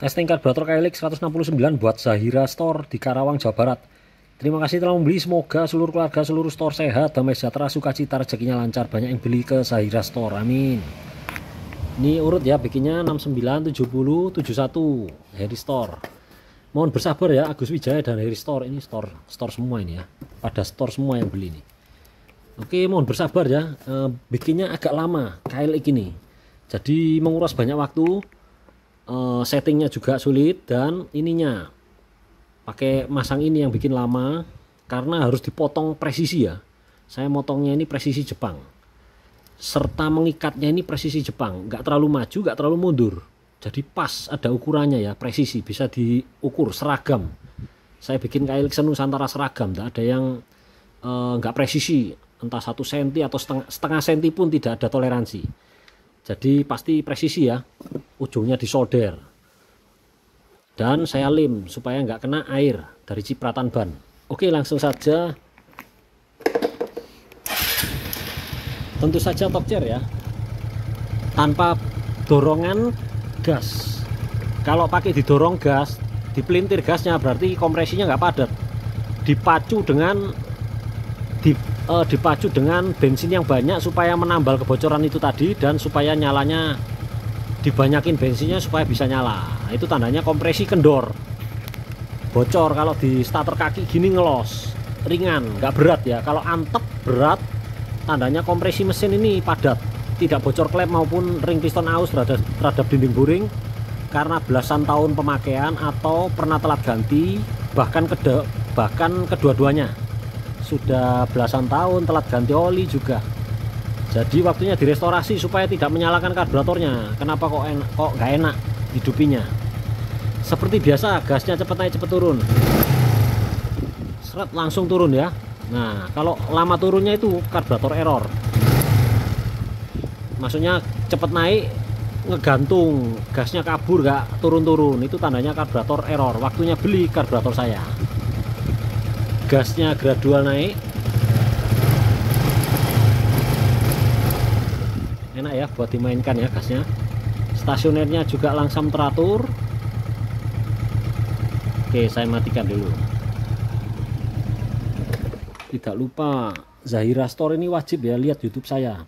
Testing karburator Kailik 169 buat Zahira Store di Karawang, Jawa Barat. Terima kasih telah membeli, semoga seluruh keluarga, seluruh store sehat, damai sejahtera, suka cita rezekinya lancar, banyak yang beli ke Zahira Store, amin. Ini urut ya, bikinnya 69, 70, 71, Harry Store. Mohon bersabar ya, Agus Wijaya dan Harry Store, ini store store semua ini ya, pada store semua yang beli ini. Oke, mohon bersabar ya, eh, bikinnya agak lama, Kailik ini. Jadi menguras banyak waktu, Eh, settingnya juga sulit dan ininya pakai masang ini yang bikin lama karena harus dipotong presisi ya saya motongnya ini presisi Jepang serta mengikatnya ini presisi Jepang nggak terlalu maju nggak terlalu mundur jadi pas ada ukurannya ya presisi bisa diukur seragam saya bikin kayak Lixen Nusantara seragam tidak ada yang eh, nggak uh, presisi entah satu senti atau setengah, setengah senti pun tidak ada toleransi jadi pasti presisi ya ujungnya disolder dan saya lem supaya nggak kena air dari cipratan ban oke langsung saja tentu saja top chair ya tanpa dorongan gas kalau pakai didorong gas dipelintir gasnya berarti kompresinya nggak padat dipacu dengan di uh, dipacu dengan bensin yang banyak supaya menambal kebocoran itu tadi dan supaya nyalanya dibanyakin bensinnya supaya bisa nyala itu tandanya kompresi kendor bocor kalau di starter kaki gini ngelos ringan nggak berat ya kalau antep berat tandanya kompresi mesin ini padat tidak bocor klep maupun ring piston aus terhadap, terhadap dinding boring karena belasan tahun pemakaian atau pernah telat ganti bahkan kede, bahkan kedua-duanya sudah belasan tahun telat ganti oli juga jadi waktunya direstorasi supaya tidak menyalakan karburatornya kenapa kok enak kok nggak enak hidupinya seperti biasa gasnya cepat naik cepat turun seret langsung turun ya nah kalau lama turunnya itu karburator error maksudnya cepat naik ngegantung gasnya kabur gak turun-turun itu tandanya karburator error waktunya beli karburator saya gasnya gradual naik enak ya buat dimainkan ya gasnya stasionernya juga langsung teratur oke saya matikan dulu tidak lupa Zahira Store ini wajib ya lihat YouTube saya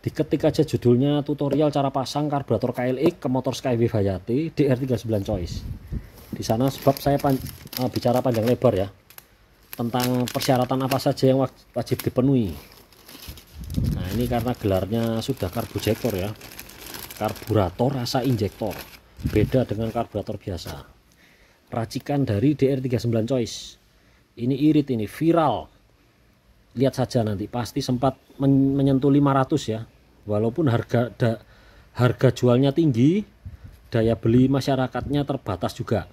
diketik aja judulnya tutorial cara pasang karburator KLX ke motor Skyway Hayati DR39 Choice di sana sebab saya pan, uh, bicara panjang lebar ya tentang persyaratan apa saja yang wajib dipenuhi nah ini karena gelarnya sudah karburator ya karburator rasa injektor beda dengan karburator biasa racikan dari DR39 Choice ini irit ini viral lihat saja nanti pasti sempat men menyentuh 500 ya walaupun harga da, harga jualnya tinggi daya beli masyarakatnya terbatas juga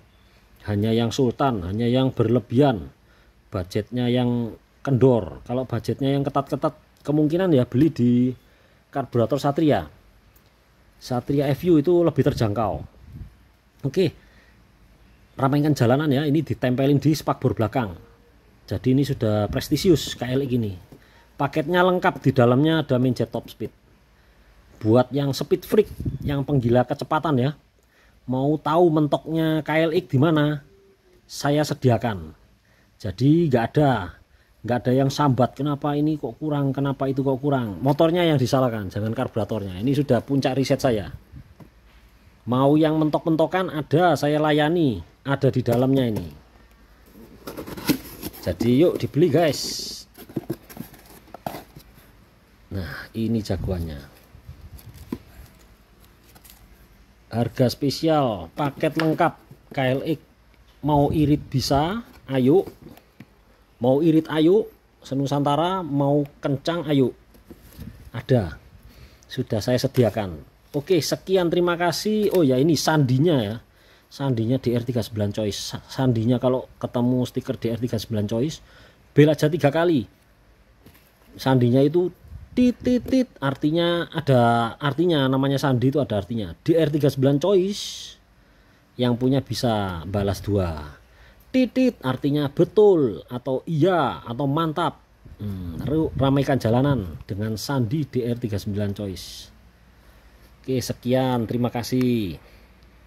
hanya yang sultan hanya yang berlebihan budgetnya yang kendor kalau budgetnya yang ketat-ketat kemungkinan ya beli di karburator Satria Satria FU itu lebih terjangkau oke ramaikan jalanan ya ini ditempelin di spakbor belakang jadi ini sudah prestisius KLX gini paketnya lengkap di dalamnya ada main jet top speed buat yang speed freak yang penggila kecepatan ya mau tahu mentoknya KLX di mana saya sediakan jadi nggak ada nggak ada yang sambat kenapa ini kok kurang kenapa itu kok kurang motornya yang disalahkan jangan karburatornya ini sudah puncak riset saya mau yang mentok-mentokan ada saya layani ada di dalamnya ini jadi yuk dibeli guys nah ini jagoannya harga spesial paket lengkap KLX mau irit bisa ayo Mau irit ayu, senusantara, mau kencang ayu, Ada. Sudah saya sediakan. Oke, sekian terima kasih. Oh ya, ini sandinya ya. Sandinya DR39 Choice. Sandinya kalau ketemu stiker DR39 Choice, bel aja tiga kali. Sandinya itu titit artinya ada artinya namanya sandi itu ada artinya DR39 Choice yang punya bisa balas dua titit artinya betul atau iya atau mantap hmm, ramaikan jalanan dengan sandi DR39 choice oke sekian terima kasih